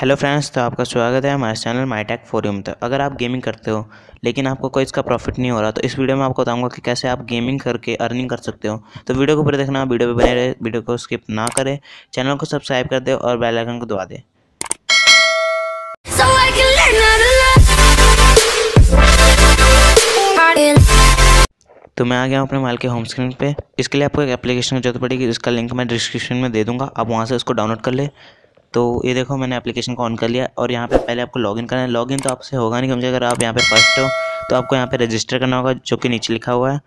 hello friends तो आपका स्वागत है हमारे चैनल माई टेक फोरियम तो अगर आप गेमिंग करते हो लेकिन आपको कोई इसका प्रॉफिट नहीं हो रहा तो इस वीडियो में आपको बताऊंगा कि कैसे आप गेमिंग करके अर्निंग कर सकते हो तो वीडियो को पूरे देखना वीडियो पर बने रहे वीडियो को स्किप ना करें चैनल को सब्सक्राइब कर दे और बेलाइकन को दबा दे तो मैं आ गया हूँ अपने मोबाइल के होम स्क्रीन पे इसके लिए आपको एक एप्लीकेशन की जरूरत पड़ेगी इसका लिंक मैं डिस्क्रिप्शन में दे दूंगा आप वहाँ से उसको डाउनलोड कर ले तो ये देखो मैंने एप्लीकेशन को ऑन कर लिया और यहाँ पे पहले आपको लॉगिन करना है लॉगिन तो आपसे होगा नहीं क्योंकि अगर आप यहाँ पे फर्स्ट हो तो आपको यहाँ पे रजिस्टर करना होगा जो कि नीचे लिखा हुआ है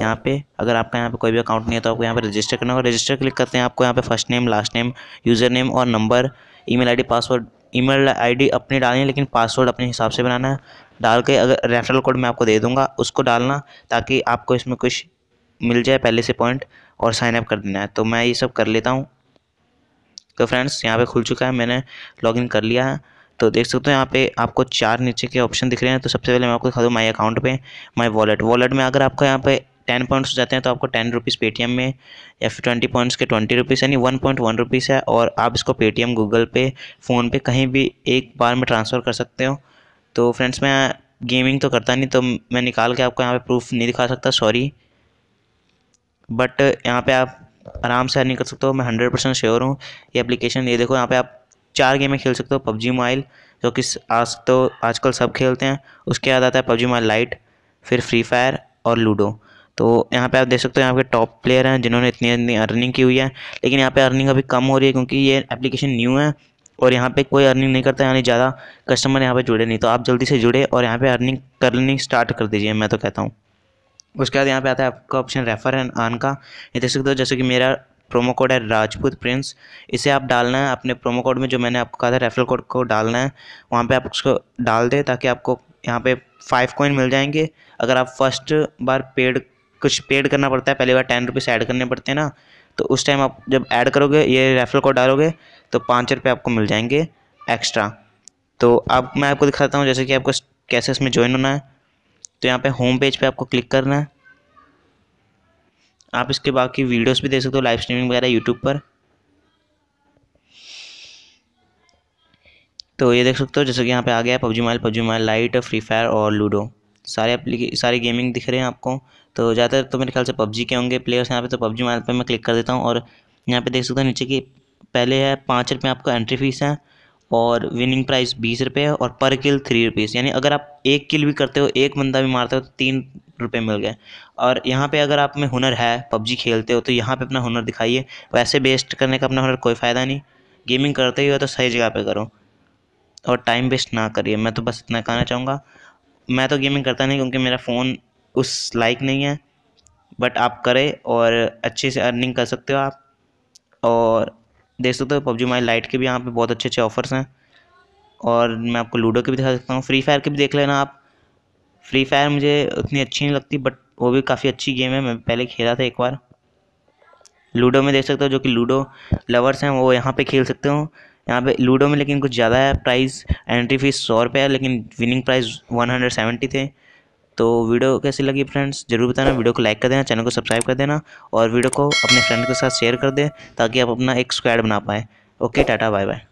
यहाँ पे अगर आपका यहाँ पे कोई भी अकाउंट नहीं है तो आपको यहाँ पे रजिस्टर करना होगा रजिस्टर क्लिक करते हैं आपको यहाँ पे first name last name user name और number email password email अपनी डालनी है लेकिन पासवर्ड अपने हिसाब से बनाना है डाल के अगर रेफरल कोड मैं आपको दे दूँगा उसको डालना ताकि आपको इसमें कुछ मिल जाए पहले से पॉइंट और साइनअप कर देना है तो मैं ये सब कर लेता हूँ तो फ्रेंड्स यहाँ पे खुल चुका है मैंने लॉगिन कर लिया है तो देख सकते हो यहाँ पे आपको चार नीचे के ऑप्शन दिख रहे हैं तो सबसे पहले मैं आपको दिखा दूँ माई अकाउंट पे माई वॉलेट वॉलेट में अगर आपको यहाँ पे टेन पॉइंट्स हो जाते हैं तो आपको टेन रुपीज़ पेटीएम में या फिर ट्वेंटी पॉइंट्स के ट्वेंटी रुपीज़ यानी वन पॉइंट वन रुपीज़ है और आप इसको पेटीएम गूगल पे फ़ोन पे कहीं भी एक बार में ट्रांसफ़र कर सकते हो तो फ्रेंड्स मैं गेमिंग तो करता नहीं तो मैं निकाल के आपको यहाँ पे प्रूफ नहीं दिखा सकता सॉरी बट यहाँ पे आप आराम से अर्निंग कर सकते हो मैं हंड्रेड परसेंट श्योर हूँ ये एप्लीकेशन ये देखो यहाँ पे आप चार गेमें खेल सकते हो पबजी मोबाइल जो कि आज तो आजकल सब खेलते हैं उसके बाद आता है पबजी मोबाइल लाइट फिर फ्री फायर और लूडो तो यहाँ पे आप देख सकते हो यहाँ के टॉप प्लेयर हैं जिन्होंने इतनी इतनी अर्निंग की हुई है लेकिन यहाँ पे अर्निंग अभी कम हो रही है क्योंकि ये एप्लीकेशन न्यू है और यहाँ पे कोई अर्निंग नहीं करता यानी ज़्यादा कस्टमर यहाँ पे जुड़े नहीं तो आप जल्दी से जुड़े और यहाँ पे अर्निंग करनी स्टार्ट कर दीजिए मैं तो कहता हूँ उसके बाद यहाँ पे आता है आपका ऑप्शन रेफर एंड आन का ये देख सकते हो जैसे कि मेरा प्रोमो कोड है राजपूत प्रिंस इसे आप डालना है अपने प्रोमो कोड में जो मैंने आपको कहा था रेफरल कोड को डालना है वहाँ पे आप उसको डाल दें ताकि आपको यहाँ पे फाइव कॉइन मिल जाएंगे अगर आप फर्स्ट बार पेड कुछ पेड करना पड़ता है पहली बार टेन रुपीज़ ऐड करने पड़ते हैं ना तो उस टाइम आप जब ऐड करोगे ये रेफरल कोड डालोगे तो पाँच रुपये आपको मिल जाएंगे एक्स्ट्रा तो अब मैं आपको दिखाता हूँ जैसे कि आपको कैसे इसमें ज्वाइन होना है तो यहाँ पे होम पेज पे आपको क्लिक करना है आप इसके बाकी वीडियोस भी देख सकते हो लाइव स्ट्रीमिंग वगैरह यूट्यूब पर तो ये देख सकते हो जैसे कि यहाँ पे आ गया है PUBG mobile PUBG mobile lite free fire और लूडो सारे एप्लीके सारे गेमिंग दिख रहे हैं आपको तो ज़्यादातर तो मेरे ख्याल से पबजी के होंगे प्लेयर्स यहाँ पे तो पबजी मोबाइल पर मैं क्लिक कर देता हूँ और यहाँ पे देख सकते हो नीचे की पहले है पाँच रुपये आपको एंट्री फीस है और विनिंग प्राइस बीस रुपये और पर किल थ्री रुपीज़ यानी अगर आप एक किल भी करते हो एक बंदा भी मारते हो तो तीन रुपये मिल गए और यहाँ पे अगर आप में हुनर है पबजी खेलते हो तो यहाँ पे अपना हुनर दिखाइए वैसे वेस्ट करने का अपना हुनर कोई फ़ायदा नहीं गेमिंग करते ही हो तो सही जगह पर करो और टाइम वेस्ट ना करिए मैं तो बस इतना कहना चाहूँगा मैं तो गेमिंग करता नहीं क्योंकि मेरा फ़ोन उस लाइक नहीं है बट आप करें और अच्छे से अर्निंग कर सकते हो आप और देख सकते हो पबजी मोबाइल लाइट के भी यहाँ पे बहुत अच्छे अच्छे ऑफर्स हैं और मैं आपको लूडो के भी दिखा सकता हूँ फ्री फायर के भी देख लेना आप फ्री फायर मुझे उतनी अच्छी नहीं लगती बट वो भी काफ़ी अच्छी गेम है मैं पहले खेला था एक बार लूडो में देख सकते हो जो कि लूडो लवर्स हैं वो यहाँ पर खेल सकते हो यहाँ पे लूडो में लेकिन कुछ ज़्यादा है प्राइस एंट्री फीस सौ रुपये है लेकिन winning price one hundred seventy थे तो वीडियो कैसी लगी फ्रेंड्स जरूर बताना वीडियो को लाइक कर देना चैनल को सब्सक्राइब कर देना और वीडियो को अपने फ्रेंड के साथ शेयर कर दें ताकि आप अपना एक स्क्वाड बना पाएँ ओके टाटा बाय बाय